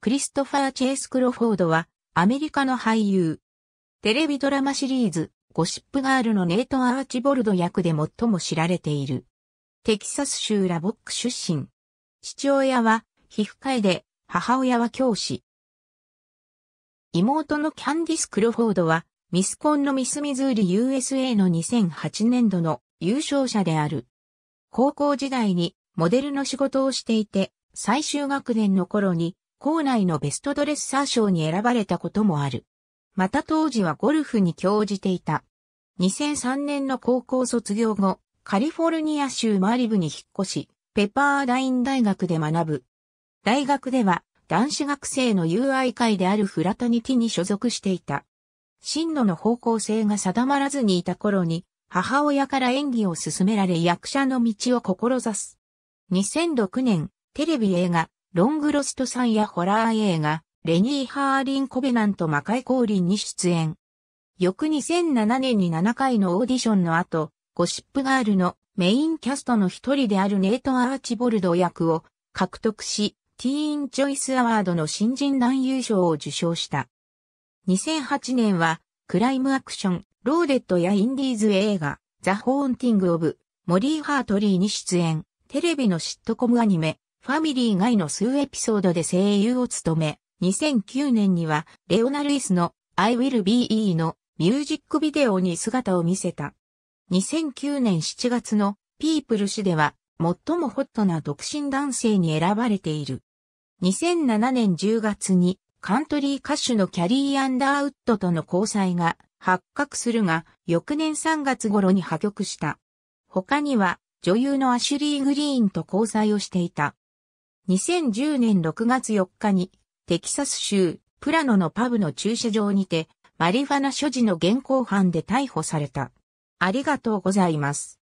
クリストファー・チェイス・クロフォードは、アメリカの俳優。テレビドラマシリーズ、ゴシップガールのネイト・アーチボルド役で最も知られている。テキサス州ラボック出身。父親は、皮膚科医で、母親は教師。妹のキャンディス・クロフォードは、ミスコンのミス・ミズーリ USA の2008年度の優勝者である。高校時代にモデルの仕事をしていて、最終学年の頃に校内のベストドレッサー賞に選ばれたこともある。また当時はゴルフに興じていた。2003年の高校卒業後、カリフォルニア州マリブに引っ越し、ペパーダイン大学で学ぶ。大学では男子学生の友愛会であるフラタニティに所属していた。進路の方向性が定まらずにいた頃に、母親から演技を勧められ役者の道を志す。2006年、テレビ映画、ロングロストさんやホラー映画、レニー・ハーリン・コベナント・魔界降臨に出演。翌2007年に7回のオーディションの後、ゴシップガールのメインキャストの一人であるネイト・アーチボルド役を獲得し、ティーン・チョイス・アワードの新人男優賞を受賞した。2008年は、クライムアクション、ローデットやインディーズ映画、ザ・ホーンティング・オブ、モリー・ハートリーに出演、テレビのシットコムアニメ、ファミリー外の数エピソードで声優を務め、2009年には、レオナルイスの I Will Be E のミュージックビデオに姿を見せた。2009年7月のピープル誌では、最もホットな独身男性に選ばれている。2007年10月に、カントリー歌手のキャリー・アンダーウッドとの交際が発覚するが、翌年3月頃に破局した。他には、女優のアシュリー・グリーンと交際をしていた。2010年6月4日に、テキサス州プラノのパブの駐車場にて、マリファナ所持の現行犯で逮捕された。ありがとうございます。